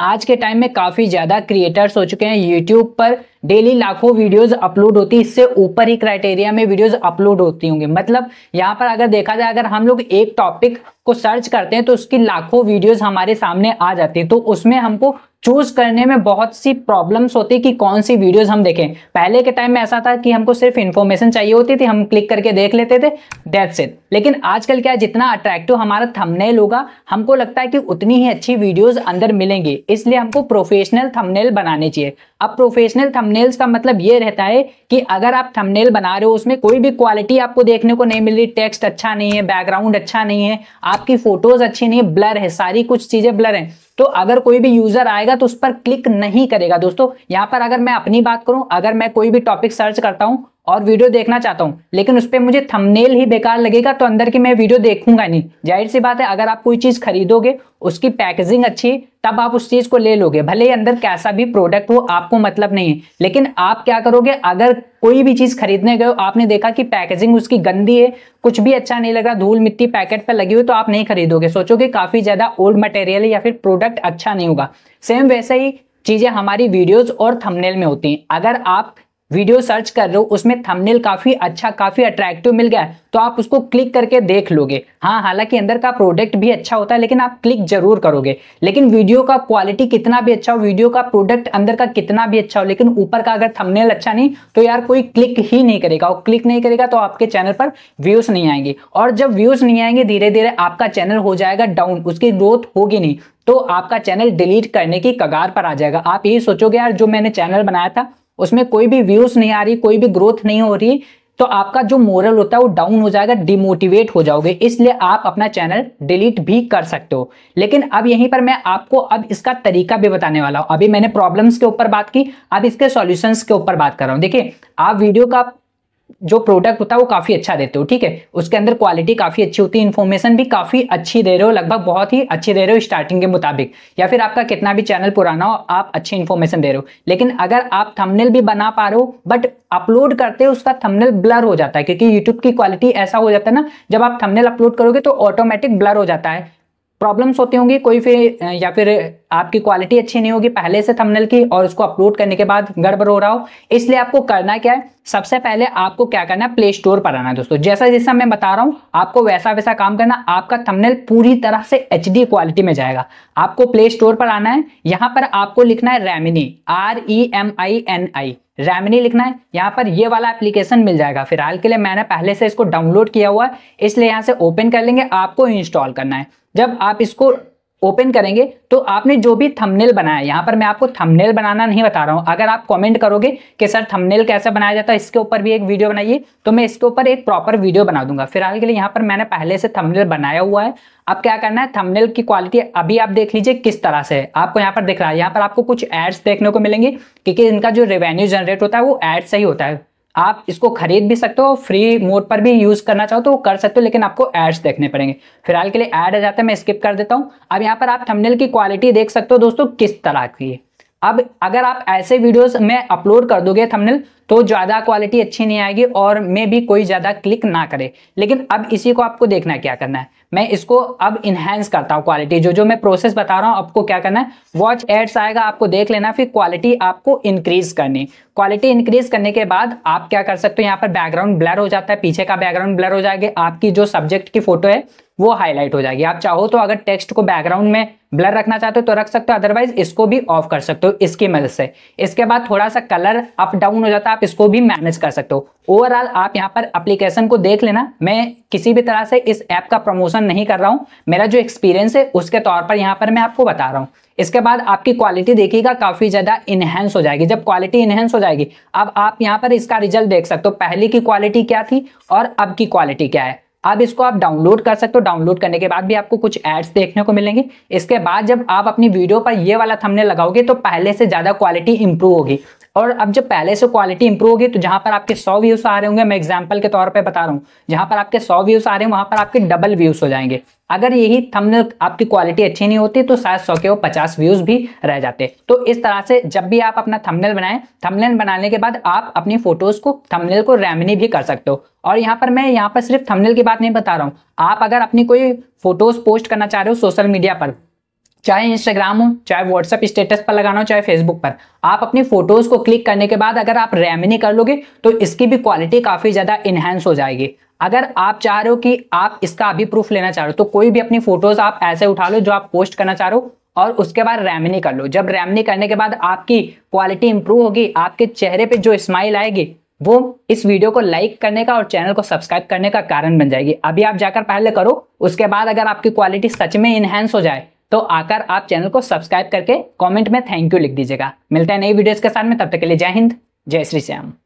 आज के टाइम में काफ़ी ज़्यादा क्रिएटर्स हो चुके हैं यूट्यूब पर डेली लाखों वीडियोस अपलोड होती है इससे ऊपर ही क्राइटेरिया में वीडियोस अपलोड होती होंगी मतलब यहाँ पर अगर देखा जाए अगर हम लोग एक टॉपिक को सर्च करते हैं तो उसकी लाखों वीडियोस हमारे सामने आ जाती है तो उसमें हमको चूज करने में बहुत सी प्रॉब्लम्स होती है कि कौन सी वीडियोस हम देखें पहले के टाइम में ऐसा था कि हमको सिर्फ इन्फॉर्मेशन चाहिए होती थी हम क्लिक करके देख लेते थे डेथ से लेकिन आजकल क्या है जितना अट्रैक्टिव हमारा थंबनेल होगा हमको लगता है कि उतनी ही अच्छी वीडियोस अंदर मिलेंगी इसलिए हमको प्रोफेशनल थमनेल बनाने चाहिए अब प्रोफेशनल थमनेल्स का मतलब ये रहता है कि अगर आप थमनेल बना रहे हो उसमें कोई भी क्वालिटी आपको देखने को नहीं मिल रही टेक्स्ट अच्छा नहीं है बैकग्राउंड अच्छा नहीं है आपकी फोटोज अच्छी नहीं है ब्लर है सारी कुछ चीजें ब्लर है तो अगर कोई भी यूजर आएगा तो उस पर क्लिक नहीं करेगा दोस्तों यहां पर अगर मैं अपनी बात करूं अगर मैं कोई भी टॉपिक सर्च करता हूं और वीडियो देखना चाहता हूं लेकिन उस पर मुझे थंबनेल ही बेकार लगेगा तो अंदर की मैं वीडियो देखूंगा नहीं जाहिर सी बात है अगर आप कोई चीज़ खरीदोगे उसकी पैकेजिंग अच्छी तब आप उस चीज़ को ले लोगे भले ही अंदर कैसा भी प्रोडक्ट हो आपको मतलब नहीं है लेकिन आप क्या करोगे अगर कोई भी चीज़ खरीदने गए आपने देखा कि पैकेजिंग उसकी गंदी है कुछ भी अच्छा नहीं लगा धूल मिट्टी पैकेट पर लगी हुई तो आप नहीं खरीदोगे सोचोगे काफ़ी ज़्यादा ओल्ड मटेरियल है या फिर प्रोडक्ट प्रोडक्ट अच्छा नहीं होगा सेम वैसे ही चीज़ें हमारी वीडियोस और थंबनेल में होती हैं अगर आप वीडियो सर्च कर रहे हो उसमें थंबनेल काफ़ी अच्छा काफ़ी अट्रैक्टिव मिल गया तो आप उसको क्लिक करके देख लोगे हाँ हालांकि अंदर का प्रोडक्ट भी अच्छा होता है लेकिन आप क्लिक जरूर करोगे लेकिन वीडियो का क्वालिटी कितना भी अच्छा हो वीडियो का प्रोडक्ट अंदर का कितना भी अच्छा हो लेकिन ऊपर का अगर थंबनेल अच्छा नहीं तो यार कोई क्लिक ही नहीं करेगा और क्लिक नहीं करेगा तो आपके चैनल पर व्यूज़ नहीं आएंगे और जब व्यूज़ नहीं आएंगे धीरे धीरे आपका चैनल हो जाएगा डाउन उसकी ग्रोथ होगी नहीं तो आपका चैनल डिलीट करने की कगार पर आ जाएगा आप यही सोचोगे यार जो मैंने चैनल बनाया था उसमें कोई भी व्यूज नहीं आ रही कोई भी ग्रोथ नहीं हो रही तो आपका जो मोरल होता है वो डाउन हो जाएगा डिमोटिवेट हो जाओगे इसलिए आप अपना चैनल डिलीट भी कर सकते हो लेकिन अब यहीं पर मैं आपको अब इसका तरीका भी बताने वाला हूं अभी मैंने प्रॉब्लम्स के ऊपर बात की अब इसके सॉल्यूशंस के ऊपर बात कर रहा हूं देखिए आप वीडियो का जो प्रोडक्ट होता है वो काफ़ी अच्छा देते हो ठीक है उसके अंदर क्वालिटी काफ़ी अच्छी होती है इन्फॉर्मेशन भी काफ़ी अच्छी दे रहे हो लगभग बहुत ही अच्छी दे रहे हो स्टार्टिंग के मुताबिक या फिर आपका कितना भी चैनल पुराना हो आप अच्छी इन्फॉर्मेशन दे रहे हो लेकिन अगर आप थंबनेल भी बना पा रहे हो बट अपलोड करते हो उसका थंबनेल ब्लर हो जाता है क्योंकि यूट्यूब की क्वालिटी ऐसा हो जाता है ना जब आप थंबनेल अपलोड करोगे तो ऑटोमेटिक ब्लर हो जाता है प्रॉब्लम्स होती होंगी कोई फिर या फिर आपकी क्वालिटी अच्छी नहीं होगी पहले से थंबनेल की और उसको अपलोड करने के बाद गड़बड़ हो रहा हो इसलिए आपको करना क्या है सबसे पहले आपको क्या करना है प्ले स्टोर पर आना है दोस्तों जैसा जैसा मैं बता रहा हूं आपको वैसा वैसा काम करना आपका थंबनेल पूरी तरह से एच क्वालिटी में जाएगा आपको प्ले स्टोर पर आना है यहां पर आपको लिखना है Remini R E M I N I Remini लिखना है यहां पर ये वाला एप्लीकेशन मिल जाएगा फिलहाल के लिए मैंने पहले से इसको डाउनलोड किया हुआ है इसलिए यहाँ से ओपन कर लेंगे आपको इंस्टॉल करना है जब आप इसको ओपन करेंगे तो आपने जो भी थंबनेल बनाया यहां पर मैं आपको थंबनेल बनाना नहीं बता रहा हूं अगर आप कमेंट करोगे कि सर थंबनेल कैसे बनाया जाता है इसके ऊपर भी एक वीडियो बनाइए तो मैं इसके ऊपर एक प्रॉपर वीडियो बना दूंगा फिलहाल के लिए यहां पर मैंने पहले से थंबनेल बनाया हुआ है अब क्या करना है थमनेल की क्वालिटी अभी आप देख लीजिए किस तरह से आपको यहाँ पर दिख रहा है यहाँ पर आपको कुछ एड्स देखने को मिलेंगे क्योंकि इनका जो रेवेन्यू जनरेट होता है वो एड से ही होता है आप इसको खरीद भी सकते हो फ्री मोड पर भी यूज़ करना चाहो तो वो कर सकते हो लेकिन आपको एड्स देखने पड़ेंगे फिलहाल के लिए एड आ जाता है मैं स्किप कर देता हूं अब यहाँ पर आप थंबनेल की क्वालिटी देख सकते हो दोस्तों किस तरह की है अब अगर आप ऐसे वीडियोस में अपलोड कर दोगे थंबनेल तो ज़्यादा क्वालिटी अच्छी नहीं आएगी और में भी कोई ज़्यादा क्लिक ना करे लेकिन अब इसी को आपको देखना है क्या करना है मैं इसको अब इनहेंस करता हूँ क्वालिटी जो जो मैं प्रोसेस बता रहा हूँ आपको क्या करना है वॉच एड्स आएगा आपको देख लेना फिर क्वालिटी आपको इंक्रीज करनी क्वालिटी इंक्रीज करने के बाद आप क्या कर सकते हो यहाँ पर बैकग्राउंड ब्लर हो जाता है पीछे का बैकग्राउंड ब्लर हो जाएगा आपकी जो सब्जेक्ट की फोटो है वो हाईलाइट हो जाएगी आप चाहो तो अगर टेक्स्ट को बैकग्राउंड में ब्लर रखना चाहते हो तो रख सकते हो अदरवाइज इसको भी ऑफ कर सकते हो इसकी मदद से इसके बाद थोड़ा सा कलर अप डाउन हो जाता है आप इसको भी मैनेज कर सकते हो ओवरऑल आप यहाँ पर एप्लीकेशन को देख लेना मैं किसी भी तरह से इस ऐप का प्रमोशन नहीं कर रहा हूँ मेरा जो एक्सपीरियंस है उसके तौर पर यहाँ पर मैं आपको बता रहा हूँ इसके बाद आपकी क्वालिटी देखिएगा काफी ज्यादा इनहेंस हो जाएगी जब क्वालिटी इनहेंस हो जाएगी अब आप यहाँ पर इसका रिजल्ट देख सकते हो पहले की क्वालिटी क्या थी और अब की क्वालिटी क्या है अब इसको आप डाउनलोड कर सकते हो डाउनलोड करने के बाद भी आपको कुछ एड्स देखने को मिलेंगे इसके बाद जब आप अपनी वीडियो पर ये वाला थंबनेल लगाओगे तो पहले से ज़्यादा क्वालिटी इंप्रूव होगी और अब जब पहले से क्वालिटी इंप्रूव होगी तो जहां पर आपके सौ व्यूज आ रहे होंगे मैं एग्जाम्पल के तौर पर बता रहा हूँ जहां पर आपके सौ व्यूज आ रहे हैं वहां पर आपके डबल व्यूज हो जाएंगे अगर यही थंबनेल आपकी क्वालिटी अच्छी नहीं होती तो शायद सौ के वो पचास व्यूज भी रह जाते तो इस तरह से जब भी आप अपना थंबनेल बनाएं थंबनेल बनाने के बाद आप अपनी फोटोज को थंबनेल को रैमनी भी कर सकते हो और यहाँ पर मैं यहाँ पर सिर्फ थंबनेल की बात नहीं बता रहा हूँ आप अगर अपनी कोई फोटोज पोस्ट करना चाह रहे हो सोशल मीडिया पर चाहे इंस्टाग्राम हो चाहे व्हाट्सअप स्टेटस पर लगाना हो चाहे फेसबुक पर आप अपनी फोटोज को क्लिक करने के बाद अगर आप रेमिनी कर लोगे तो इसकी भी क्वालिटी काफी ज्यादा इन्हेंस हो जाएगी अगर आप चाह रहे हो कि आप इसका अभी प्रूफ लेना चाह रहे हो तो कोई भी अपनी फोटोज आप ऐसे उठा लो जो आप पोस्ट करना चाह रहे हो और उसके बाद रैमनी कर लो जब रैमनी करने के बाद आपकी क्वालिटी इंप्रूव होगी आपके चेहरे पे जो स्माइल आएगी वो इस वीडियो को लाइक करने का और चैनल को सब्सक्राइब करने का कारण बन जाएगी अभी आप जाकर पहले करो उसके बाद अगर आपकी क्वालिटी सच में इन्हेंस हो जाए तो आकर आप चैनल को सब्सक्राइब करके कॉमेंट में थैंक यू लिख दीजिएगा मिलता है नई वीडियोज के साथ में तब तक के लिए जय हिंद जय श्री श्याम